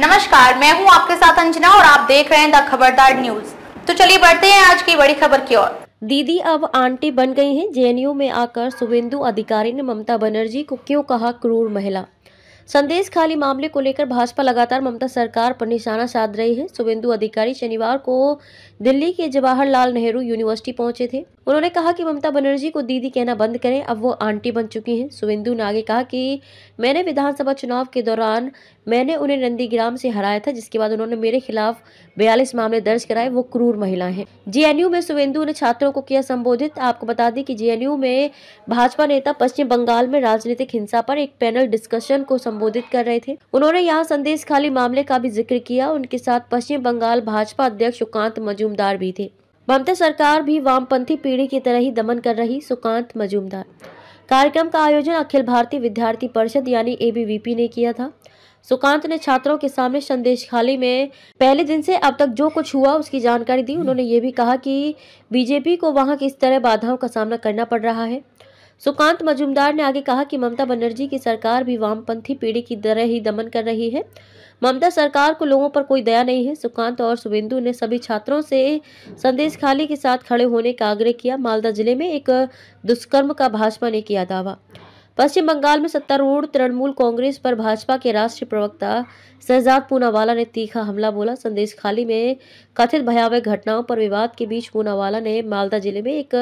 नमस्कार मैं हूं आपके साथ अंजना और आप देख रहे हैं द खबरदार न्यूज तो चलिए बढ़ते हैं आज की बड़ी खबर की ओर दीदी अब आंटी बन गई हैं जेएनयू में आकर शुभेंदु अधिकारी ने ममता बनर्जी को क्यों कहा क्रूर महिला संदेश खाली मामले को लेकर भाजपा लगातार ममता सरकार पर निशाना साध रही है शुभेंदु अधिकारी शनिवार को दिल्ली के जवाहरलाल नेहरू यूनिवर्सिटी पहुंचे थे उन्होंने कहा कि ममता बनर्जी को दीदी कहना बंद करें अब वो आंटी बन चुकी हैं शुभेंदु ने आगे कहा कि मैंने विधानसभा चुनाव के दौरान मैंने उन्हें नंदीग्राम से हराया था जिसके बाद उन्होंने मेरे खिलाफ बयालीस मामले दर्ज कराए वो क्रूर महिला है जे में शुभेंदु ने छात्रों को किया संबोधित आपको बता दें कि जे में भाजपा नेता पश्चिम बंगाल में राजनीतिक हिंसा पर एक पैनल डिस्कशन को संबोधित कर रहे थे उन्होंने यहाँ संदेश खाली मामले का भी जिक्र किया उनके साथ पश्चिम बंगाल भाजपा अध्यक्ष सुकांत मजूमदार भी थे ममता सरकार भी वामपंथी पीढ़ी की तरह ही दमन कर रही सुकांत मजूमदार कार्यक्रम का आयोजन अखिल भारतीय विद्यार्थी परिषद यानी एबीवीपी ने किया था सुकांत ने छात्रों के सामने संदेश खाली में पहले दिन से अब तक जो कुछ हुआ उसकी जानकारी दी उन्होंने ये भी कहा कि बीजेपी को वहाँ किस तरह बाधाओं का सामना करना पड़ रहा है सुकांत मजुमदार ने आगे कहा कि ममता बनर्जी की सरकार भी वामपंथी पीढ़ी की तरह ही दमन कर रही है ममता सरकार को लोगों पर कोई दया नहीं है सुकांत और सुबेंदु ने सभी छात्रों से संदेश खाली के साथ खड़े होने का आग्रह किया मालदा जिले में एक दुष्कर्म का भाजपा ने किया दावा पश्चिम बंगाल में सत्तारूढ़ तृणमूल कांग्रेस पर भाजपा के राष्ट्रीय प्रवक्ता शहजाद पूनावाला ने तीखा हमला बोला संदेश खाली में कथित भयावह घटनाओं पर विवाद के बीच पूनावाला ने मालदा जिले में एक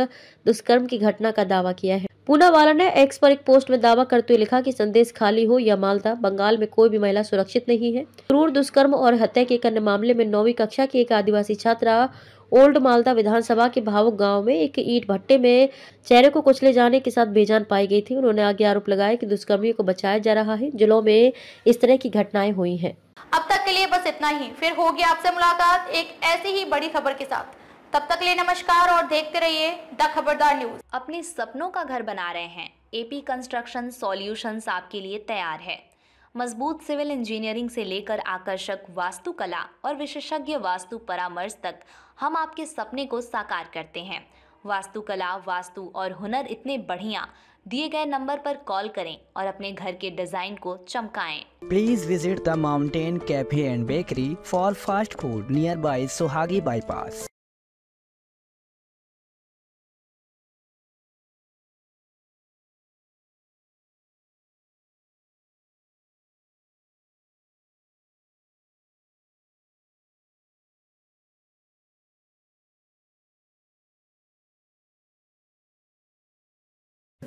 दुष्कर्म की घटना का दावा किया है पूना वाला ने एक्स पर एक पोस्ट में दावा करते हुए लिखा कि संदेश खाली हो या मालदा बंगाल में कोई भी महिला सुरक्षित नहीं है क्रूर दुष्कर्म और हत्या के एक अन्य मामले में नौवीं कक्षा की एक आदिवासी छात्रा ओल्ड मालदा विधानसभा के भावुक गांव में एक ईट भट्टे में चेहरे को कुचले जाने के साथ बेजान पाई गई थी उन्होंने आगे आरोप लगाया की दुष्कर्मियों को बचाया जा रहा है जिलों में इस तरह की घटनाएं हुई है अब तक के लिए बस इतना ही फिर होगी आपसे मुलाकात एक ऐसी ही बड़ी खबर के साथ तब तक लिए नमस्कार और देखते रहिए द खबरदार न्यूज अपने सपनों का घर बना रहे हैं एपी कंस्ट्रक्शन सॉल्यूशंस आपके लिए तैयार है मजबूत सिविल इंजीनियरिंग से लेकर आकर्षक वास्तुकला और विशेषज्ञ वास्तु परामर्श तक हम आपके सपने को साकार करते हैं वास्तुकला वास्तु और हुनर इतने बढ़िया दिए गए नंबर पर कॉल करें और अपने घर के डिजाइन को चमकाएं। Please visit the mountain cafe and bakery for fast food nearby Suhagi bypass